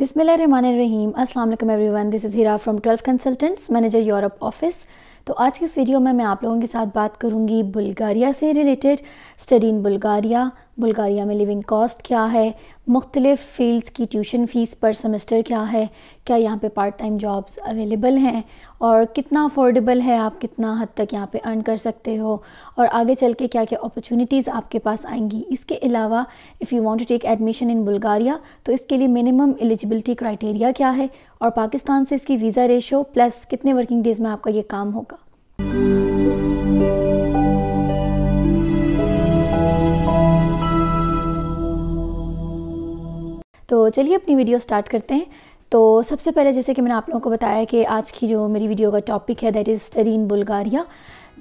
रहीम असल every everyone this is Hira from 12 consultants manager Europe office तो आज की इस वीडियो में मैं आप लोगों के साथ बात करूंगी बुल्गारिया से related study in Bulgaria Bulgaria में लिविंग कॉस्ट क्या है मुख्तलिफ़ फील्ड्स की ट्यूशन फ़ीस पर सेमेस्टर क्या है क्या यहाँ पे पार्ट टाइम जॉब्स अवेलेबल हैं और कितना अफोर्डेबल है आप कितना हद तक यहाँ पे अर्न कर सकते हो और आगे चल के क्या क्या अपॉर्चुनिटीज़ आपके पास आएंगी इसके अलावा if you want to take admission in Bulgaria तो इसके लिए मिनिमम एलिजिबिलिटी क्राइटेरिया क्या है और पाकिस्तान से इसकी वीज़ा रेशो प्लस कितने वर्किंग डेज़ में आपका ये काम होगा तो चलिए अपनी वीडियो स्टार्ट करते हैं तो सबसे पहले जैसे कि मैंने आप लोगों को बताया कि आज की जो मेरी वीडियो का टॉपिक है that is study in Bulgaria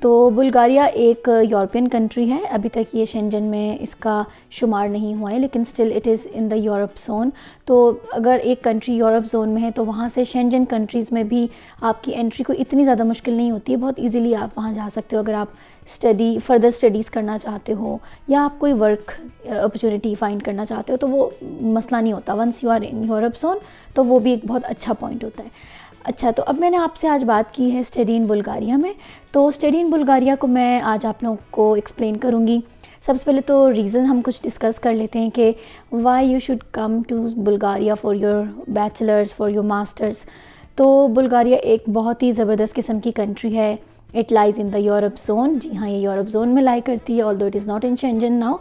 तो बुल्गारिया एक यूरोपियन कंट्री है अभी तक ये शेंजन में इसका शुमार नहीं हुआ है लेकिन still it is in the Europe zone तो अगर एक कंट्री यूरोप जोन में है तो वहाँ से शेंजन कंट्रीज़ में भी आपकी एंट्री को इतनी ज़्यादा मुश्किल नहीं होती है बहुत इजीली आप वहाँ जा सकते हो अगर आप स्टडी फर्दर स्टडीज़ करना चाहते हो या आप कोई वर्क अपॉर्चुनिटी फाइंड करना चाहते हो तो वो मसला नहीं होता once you are in Europe zone तो वो भी एक बहुत अच्छा पॉइंट होता है अच्छा तो अब मैंने आपसे आज बात की है स्टडी इन बुल्गारिया में तो स्टडी इन बुल्गारिया को मैं आज आप लोगों को एक्सप्लेन करूँगी सबसे पहले तो रीज़न हम कुछ डिस्कस कर लेते हैं कि why you should come to Bulgaria for your bachelors for your masters तो बुल्गारिया एक बहुत ही ज़बरदस्त किस्म की कंट्री है it lies in the Europe zone जी हाँ ये यूरोप जोन में लाई करती है although it is not in Schengen now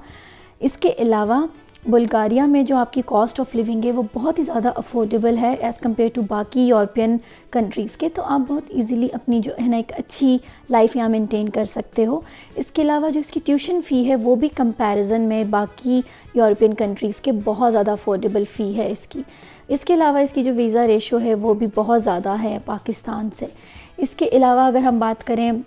इसके अलावा बुल्गारिया में जो आपकी कॉस्ट ऑफ लिविंग है वो बहुत ही ज़्यादा अफोर्डेबल है एज़ कम्पेयर टू बाकी यूरोपियन कंट्रीज़ के तो आप बहुत इजीली अपनी जो है ना एक अच्छी लाइफ यहाँ मेंटेन कर सकते हो इसके अलावा जो इसकी ट्यूशन फ़ी है वो भी कंपैरिजन में बाकी यूरोपियन कंट्रीज़ के बहुत ज़्यादा अफोर्डेबल फ़ी है इसकी इसके अलावा इसकी जो वीज़ा रेशो है वो भी बहुत ज़्यादा है पाकिस्तान से इसके अलावा अगर हम बात करें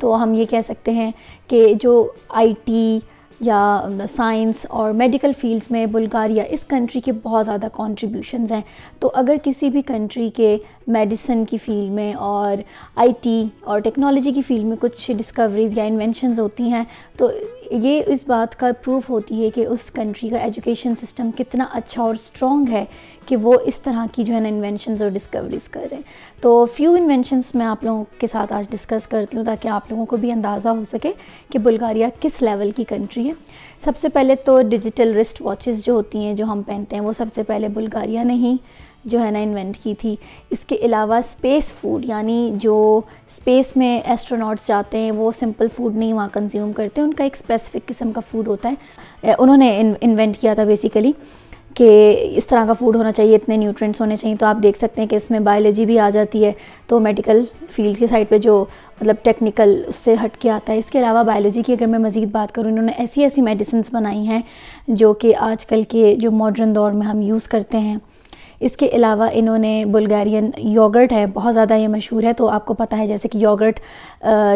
तो हम ये कह सकते हैं कि जो आईटी या साइंस और मेडिकल फील्ड्स में बुल्गारिया इस कंट्री के बहुत ज़्यादा कॉन्ट्रीब्यूशन हैं तो अगर किसी भी कंट्री के मेडिसिन की फील्ड में और आईटी और टेक्नोलॉजी की फील्ड में कुछ डिस्कवरीज या इन्वेंशनस होती हैं तो ये इस बात का प्रूफ होती है कि उस कंट्री का एजुकेशन सिस्टम कितना अच्छा और स्ट्रॉन्ग है कि वो इस तरह की जो है ना इन्वेंशनस और डिस्कवरीज कर रहे हैं तो फ्यू इन्वेंशनस मैं आप लोगों के साथ आज डिस्कस करती हूँ ताकि आप लोगों को भी अंदाज़ा हो सके कि बुल्गारिया किस लेवल की कंट्री है सबसे पहले तो डिजिटल रिस्ट वॉचेस जो होती हैं जो हम पहनते हैं वो सबसे पहले बुल्गारिया ने ही जो है ना इन्वेंट की थी इसके अलावा स्पेस फूड यानी जो स्पेस में एस्ट्रोनॉट्स जाते हैं वो सिंपल फूड नहीं वहाँ कंज्यूम करते उनका एक स्पेसिफिक किस्म का फूड होता है उन्होंने इन्वेंट किया था बेसिकली कि इस तरह का फूड होना चाहिए इतने न्यूट्रिएंट्स होने चाहिए तो आप देख सकते हैं कि इसमें बायोलॉजी भी आ जाती है तो मेडिकल फील्ड के साइड पे जो मतलब टेक्निकल उससे हट के आता है इसके अलावा बायोलॉजी की अगर मैं मज़ीद बात करूँ इन्होंने ऐसी ऐसी मेडिसिन बनाई हैं जो कि आजकल के जो मॉडर्न दौर में हम यूज़ करते हैं इसके अलावा इन्होंने बुल्गारियन योगर्ट है बहुत ज़्यादा ये मशहूर है तो आपको पता है जैसे कि yogurt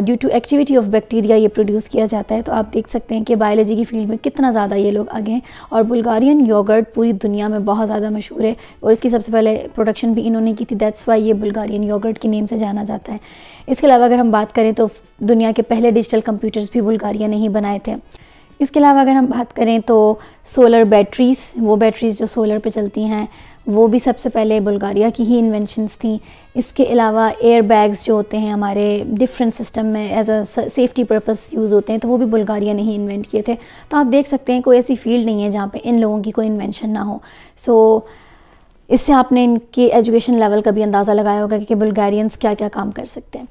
due to activity of bacteria ये प्रोड्यूस किया जाता है तो आप देख सकते हैं कि बायोलॉजी की फील्ड में कितना ज़्यादा ये लोग आगे हैं और बुल्गारियन योगर्ट पूरी दुनिया में बहुत ज़्यादा मशहूर है और इसकी सबसे पहले प्रोडक्शन भी इन्होंने की थी दैट्स वाई ये बुल्गारियन योगर्ट के नेम से जाना जाता है इसके अलावा अगर हम बात करें तो दुनिया के पहले डिजिटल कंप्यूटर्स भी बुल्गारिया ने ही बनाए थे इसके अलावा अगर हम बात करें तो सोलर बैटरीज़ वो बैटरीज़ जो सोलर पे चलती हैं वो भी सबसे पहले बुल्गारिया की ही इन्वेंशनस थी इसके अलावा एयर बैग्स जो होते हैं हमारे डिफरेंट सिस्टम में as a safety purpose use होते हैं तो वो भी बुल्गारिया ने ही इन्वेंट किए थे तो आप देख सकते हैं कोई ऐसी फील्ड नहीं है जहाँ पे इन लोगों की कोई इन्वेंशन ना हो सो so, इससे आपने इनके एजुकेशन लेवल का भी अंदाज़ा लगाया होगा कि बुल्गारियंस क्या क्या काम कर सकते हैं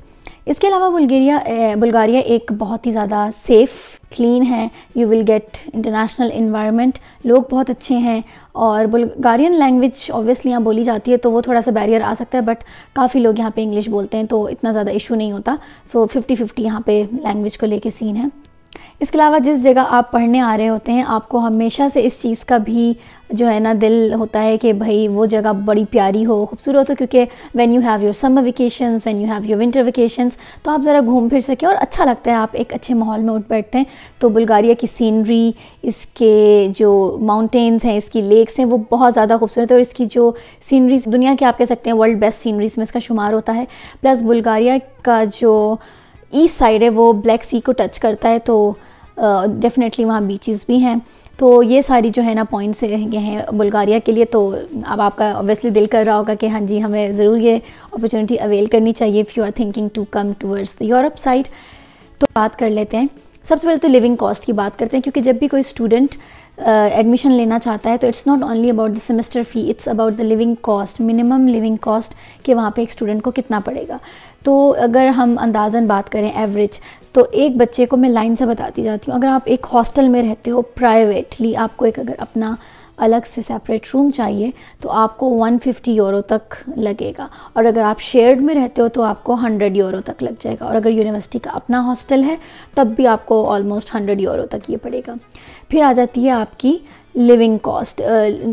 इसके अलावा बुल्गारिया बुल्गारिया एक बहुत ही ज़्यादा सेफ़ क्लीन है you will get international environment लोग बहुत अच्छे हैं और बुल्गारियन लैंग्वेज ऑब्वियसली यहाँ बोली जाती है तो वो थोड़ा सा बैरियर आ सकता है बट काफ़ी लोग यहाँ पे इंग्लिश बोलते हैं तो इतना ज़्यादा इशू नहीं होता सो फिफ्टी फिफ्टी यहाँ पे लैंग्वेज को लेके सीन है इसके अलावा जिस जगह आप पढ़ने आ रहे होते हैं आपको हमेशा से इस चीज़ का भी जो है ना दिल होता है कि भाई वो जगह बड़ी प्यारी हो खूबसूरत हो क्योंकि when you have your summer vacations when you have your winter vacations तो आप ज़रा घूम फिर सकें और अच्छा लगता है आप एक अच्छे माहौल में उठ बैठते हैं तो बुल्गारिया की सीनरी इसके जो माउंटेन्स हैं इसकी लेक्स हैं वो बहुत ज़्यादा खूबसूरत है और इसकी जो सीनरीज दुनिया की आप कह सकते हैं वर्ल्ड बेस्ट सीनरीज में इसका शुमार होता है प्लस बुल्गारिया का जो ईस्ट साइड है वो ब्लैक सी को टच करता है तो डेफिनेटली वहाँ बीचेस भी हैं तो ये सारी जो है ना पॉइंट्स हैं बुल्गारिया के लिए तो अब आपका ऑब्वियसली दिल कर रहा होगा कि हाँ जी हमें ज़रूर ये अपॉर्चुनिटी अवेल करनी चाहिए if you are thinking to come towards the Europe side तो बात कर लेते हैं सबसे पहले तो लिविंग कॉस्ट की बात करते हैं क्योंकि जब भी कोई स्टूडेंट एडमिशन uh, लेना चाहता है तो it's not only about the semester fee it's about the living cost minimum living cost कि वहाँ पे एक स्टूडेंट को कितना पड़ेगा तो अगर हम अंदाज़न बात करें एवरेज तो एक बच्चे को मैं लाइन से बताती जाती हूँ अगर आप एक हॉस्टल में रहते हो प्राइवेटली आपको एक अगर अपना अलग से सेपरेट रूम चाहिए तो आपको 150 यूरो तक लगेगा और अगर आप शेयर्ड में रहते हो तो आपको 100 यूरो तक लग जाएगा और अगर यूनिवर्सिटी का अपना हॉस्टल है तब भी आपको ऑलमोस्ट 100 यूरो तक ये पड़ेगा फिर आ जाती है आपकी लिविंग कॉस्ट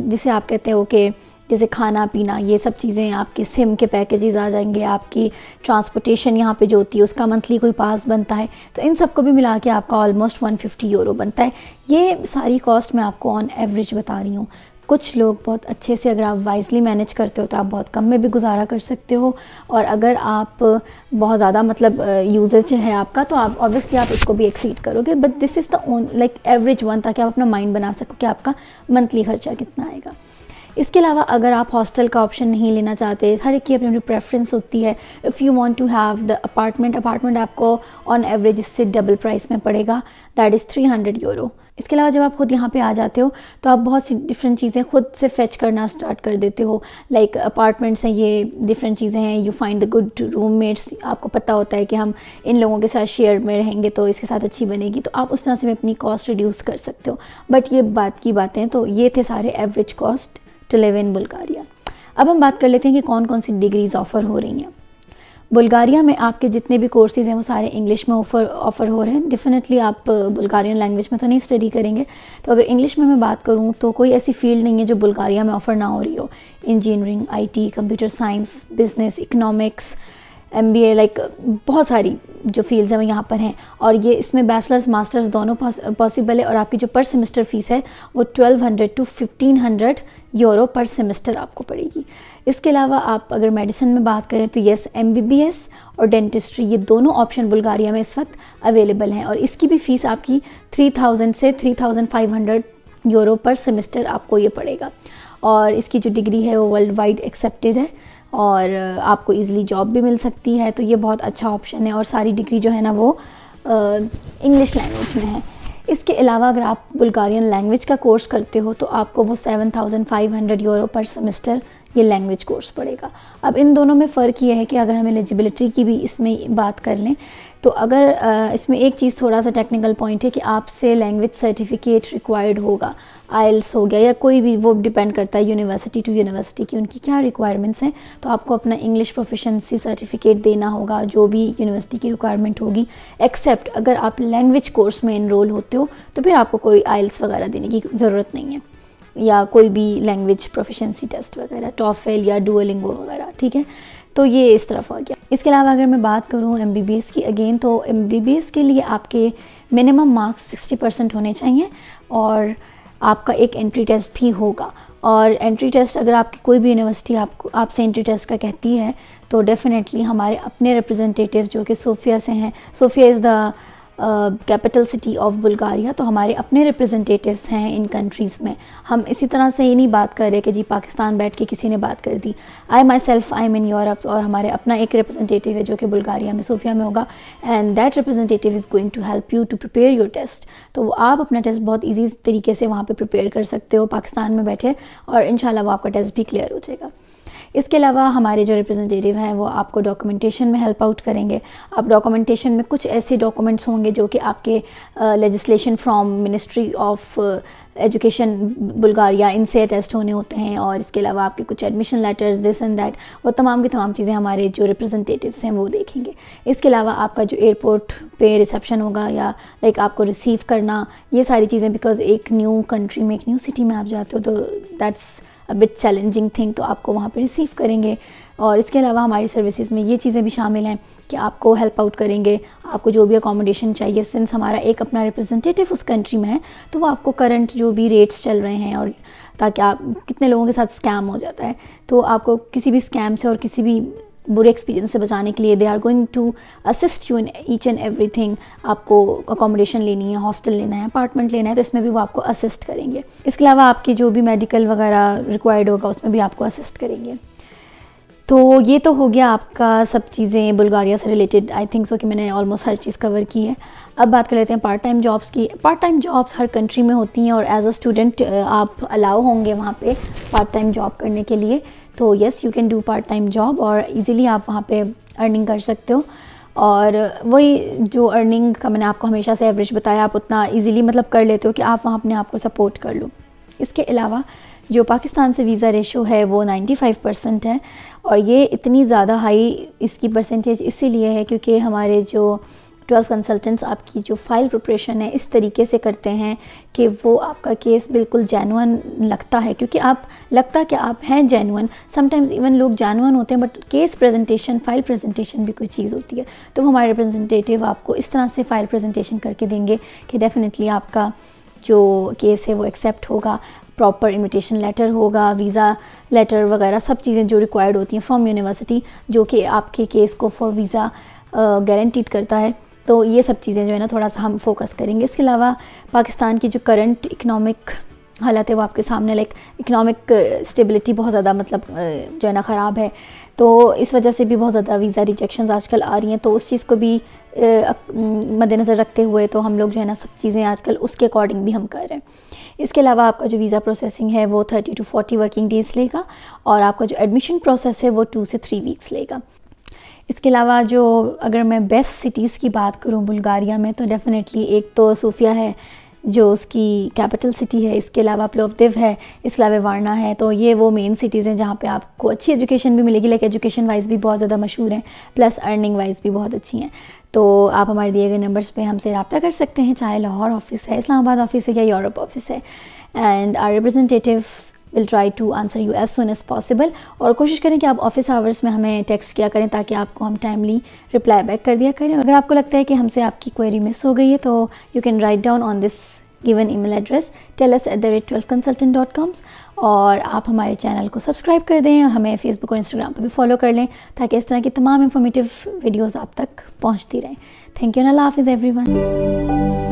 जिसे आप कहते हो कि जैसे खाना पीना ये सब चीज़ें आपके सिम के पैकेजेस आ जाएंगे आपकी ट्रांसपोर्टेशन यहाँ पे जो होती है उसका मंथली कोई पास बनता है तो इन सबको भी मिला के आपका ऑलमोस्ट 150 यूरो बनता है ये सारी कॉस्ट मैं आपको ऑन एवरेज बता रही हूँ कुछ लोग बहुत अच्छे से अगर आप वाइजली मैनेज करते हो तो आप बहुत कम में भी गुजारा कर सकते हो और अगर आप बहुत ज़्यादा मतलब यूजेज है आपका तो आप ऑब्वियसली आप इसको भी एक्सीड करोगे but this is the own like average one ताकि आप अपना माइंड बना सको कि आपका मंथली खर्चा कितना आएगा इसके अलावा अगर आप हॉस्टल का ऑप्शन नहीं लेना चाहते हर एक की अपनी अपनी प्रेफरेंस होती है if you want to have the apartment apartment आपको ऑन एवरेज इससे डबल प्राइस में पड़ेगा that is three hundred euro इसके अलावा जब आप खुद यहाँ पे आ जाते हो तो आप बहुत सी डिफरेंट चीज़ें खुद से फेच करना स्टार्ट कर देते हो लाइक like, अपार्टमेंट्स हैं ये डिफरेंट चीज़ें हैं you find the good roommates आपको पता होता है कि हम इन लोगों के साथ शेयर में रहेंगे तो इसके साथ अच्छी बनेगी तो आप उस तरह से भी अपनी कॉस्ट रिड्यूस कर सकते हो बट ये बात की बातें तो ये थे सारे average cost to live in Bulgaria अब हम बात कर लेते हैं कि कौन कौन सी डिग्रीज़ ऑफ़र हो रही हैं बुल्गारिया में आपके जितने भी कोर्सेज़ हैं वो सारे इंग्लिश में ऑफ़र ऑफ़र हो रहे हैं डेफिनेटली आप बुल्गारियन uh, लैंग्वेज में तो नहीं स्टडी करेंगे तो अगर इंग्लिश में मैं बात करूँ तो कोई ऐसी फील्ड नहीं है जो बुल्गारिया में ऑफ़र ना हो रही हो engineering IT computer science business economics M B A like बहुत सारी जो फील्ड्स हैं वो यहाँ पर हैं और ये इसमें बैचलर्स मास्टर्स दोनों पॉसिबल है और आपकी जो पर सेमेस्टर फ़ीस है वो twelve hundred to fifteen hundred euro per semester आपको पड़ेगी इसके अलावा आप अगर मेडिसिन में बात करें तो yes M B B S और डेंटिस्ट्री ये दोनों ऑप्शन बुल्गारिया में इस वक्त अवेलेबल हैं और इसकी भी फ़ीस आपकी थ्री थाउजेंड से three thousand five hundred euro per semester आपको ये पड़ेगा और इसकी जो डिग्री है वो वर्ल्ड वाइड एक्सेप्टेड है और आपको ईज़िली जॉब भी मिल सकती है तो ये बहुत अच्छा ऑप्शन है और सारी डिग्री जो है ना वो इंग्लिश लैंग्वेज में है इसके अलावा अगर आप बुल्गारियन लैंग्वेज का कोर्स करते हो तो आपको वो seven thousand five hundred euro per semester ये लैंग्वेज कोर्स पड़ेगा अब इन दोनों में फ़र्क ये है कि अगर हम एलिजिबिलिटी की भी इसमें बात कर लें तो अगर इसमें एक चीज़ थोड़ा सा टेक्निकल पॉइंट है कि आपसे लैंग्वेज सर्टिफिकेट रिक्वायर्ड होगा आइल्स हो गया या कोई भी वो डिपेंड करता है यूनिवर्सिटी टू यूनिवर्सिटी की उनकी क्या रिक्वायरमेंट्स हैं तो आपको अपना इंग्लिश प्रोफिशेंसी सर्टिफिकेट देना होगा जो भी यूनिवर्सिटी की रिक्वायरमेंट होगी एक्सेप्ट अगर आप लैंग्वेज कोर्स में इनरोल होते हो तो फिर आपको कोई आइल्स वगैरह देने की ज़रूरत नहीं है या कोई भी लैंग्वेज प्रोफिशेंसी टेस्ट वगैरह टॉफेल या डुअलिंगो वगैरह ठीक है तो ये इस तरफ आ गया इसके अलावा अगर मैं बात करूँ एम की अगेन तो एम के लिए आपके मिनिमम मार्क्स सिक्सटी परसेंट होने चाहिए और आपका एक एंट्री टेस्ट भी होगा और एंट्री टेस्ट अगर आपकी कोई भी यूनिवर्सिटी आपको आपसे एंट्री टेस्ट का कहती है तो डेफ़िनेटली हमारे अपने रिप्रेजेंटेटिव जो कि सोफिया से हैं Sofia is the capital city of Bulgaria तो हमारे अपने रिप्रेजेंटेटिव्स हैं इन कंट्रीज़ में हम इसी तरह से ये नहीं बात कर रहे कि जी पाकिस्तान बैठ के किसी ने बात कर दी I myself I am in Europe और हमारे अपना एक रिप्रेजेंटेटिव है जो कि बुल्गारिया में सोफिया में होगा and that representative is going to help you to prepare your test तो आप अपना टेस्ट बहुत ईजी तरीके से वहाँ पर प्रिपेयर कर सकते हो पाकिस्तान में बैठे और इन वो आपका टेस्ट भी क्लियर हो जाएगा इसके अलावा हमारे जो रिप्रेजेंटेटिव हैं वो आपको डॉक्यूमेंटेशन में हेल्प आउट करेंगे आप डॉक्यूमेंटेशन में कुछ ऐसे डॉक्यूमेंट्स होंगे जो कि आपके legislation from ministry of education Bulgaria इनसे अटेस्ट होने होते हैं और इसके अलावा आपके कुछ admission letters this and that वो तमाम की तमाम चीज़ें हमारे जो रिप्रेजेंटेटिव्स हैं वो देखेंगे इसके अलावा आपका जो एयरपोर्ट पे रिसेप्शन होगा या लाइक आपको रिसीव करना ये सारी चीज़ें बिकॉज एक न्यू कंट्री में एक न्यू सिटी में आप जाते हो तो दैट्स अबिट चैलेंजिंग थिंग तो आपको वहाँ पर रिसीव करेंगे और इसके अलावा हमारी सर्विसेज में ये चीज़ें भी शामिल हैं कि आपको हेल्प आउट करेंगे आपको जो भी अकोमोडेशन चाहिए सिंस हमारा एक अपना रिप्रेजेंटेटिव उस कंट्री में है तो वो आपको करंट जो भी रेट्स चल रहे हैं और ताकि आप कितने लोगों के साथ स्कैम हो जाता है तो आपको किसी भी स्कैम से और किसी भी बुरे एक्सपीरियंस से बचाने के लिए they are going to assist you in each and everything आपको अकोमोडेशन लेनी है हॉस्टल लेना है अपार्टमेंट लेना है तो इसमें भी वो आपको असिस्ट करेंगे इसके अलावा आपके जो भी मेडिकल वगैरह रिक्वायर्ड होगा उसमें भी आपको असिस्ट करेंगे तो ये तो हो गया आपका सब चीज़ें बुल्गारिया से रिलेटेड आई थिंक सो कि मैंने ऑलमोस्ट हर चीज़ कवर की है अब बात कर लेते हैं पार्ट टाइम जॉब्स की पार्ट टाइम जॉब्स हर कंट्री में होती हैं और एज अ स्टूडेंट आप अलाउ होंगे वहाँ पे पार्ट टाइम जॉब करने के लिए तो yes you can do part time job और इजीली आप वहाँ पे अर्निंग कर सकते हो और वही जो अर्निंग का मैंने आपको हमेशा से एवरेज बताया आप उतना इजीली मतलब कर लेते हो कि आप वहाँ अपने आप को सपोर्ट कर लो इसके अलावा जो पाकिस्तान से वीज़ा रेशो है वो 95 परसेंट है और ये इतनी ज़्यादा हाई इसकी परसेंटेज इसीलिए है क्योंकि हमारे जो ट्वेल्व कंसल्टेंट्स आपकी जो फाइल प्रिपरेशन है इस तरीके से करते हैं कि वो आपका केस बिल्कुल जेनुअन लगता है क्योंकि आप लगता कि आप हैं जेनुअन समटाइम्स इवन लोग जेनुअन होते हैं but case presentation file presentation भी कोई चीज़ होती है तो वो हमारे रिप्रेजेंटेटिव आपको इस तरह से फाइल प्रेजेंटेशन करके देंगे कि डेफिनेटली आपका जो केस है वो एक्सेप्ट होगा प्रॉपर इनविटेशन लेटर होगा वीज़ा लेटर वगैरह सब चीज़ें जो रिक्वायर्ड होती हैं फ्रॉम यूनिवर्सिटी जो कि आपके केस को फॉर वीज़ा गारंटीड करता है तो ये सब चीज़ें जो है ना थोड़ा सा हम फोकस करेंगे इसके अलावा पाकिस्तान की जो करंट इकनॉमिक हालत है वो आपके सामने लाइक इकनॉमिक स्टेबिलिटी बहुत ज़्यादा मतलब uh, जो है ना ख़राब है तो इस वजह से भी बहुत ज़्यादा वीज़ा रिजेक्शन आजकल आ रही हैं तो उस चीज़ को भी uh, मद्देनज़र रखते हुए तो हम लोग जो है ना सब चीज़ें आजकल उसके अकॉर्डिंग भी हम कर रहे हैं इसके अलावा आपका जो वीज़ा प्रोसेसिंग है वो thirty to forty working days लेगा और आपका जो एडमिशन प्रोसेस है वो टू से थ्री वीक्स लेगा इसके अलावा जो अगर मैं बेस्ट सिटीज़ की बात करूँ बुल्गारिया में तो डेफ़िनेटली एक तो सूफिया है जो उसकी कैपिटल सिटी है इसके अलावा प्लोवदिव है इसके अलावा वारना है तो ये वो मेन सिटीज़ हैं जहाँ पे आपको अच्छी एजुकेशन भी मिलेगी लेकिन एजुकेशन वाइज भी बहुत ज़्यादा मशहूर हैं प्लस अर्निंग वाइज भी बहुत अच्छी हैं तो आप हमारे दिए गए नंबर्स पे हमसे रबता कर सकते हैं चाहे लाहौर ऑफिस है इस्लामाबाद ऑफिस है या यूरोप ऑफिस है and our representatives will try to answer you as soon as possible और कोशिश करें कि आप ऑफिस आवर्स में हमें टेक्स्ट किया करें ताकि आपको हम टाइमली रिप्लाई बैक कर दिया करें अगर आपको लगता है कि हमसे आपकी क्वेरी मिस हो गई है तो you can write down on this given email address tells at the rate twelve consultant dot coms और आप हमारे चैनल को सब्सक्राइब कर दें और हमें फेसबुक और इंस्टाग्राम पर भी फॉलो कर लें ताकि इस तरह की तमाम इन्फॉर्मेटिव वीडियोज़ आप तक पहुँचती रहें थैंक यू नल्ला हाफिज़ एवरी वन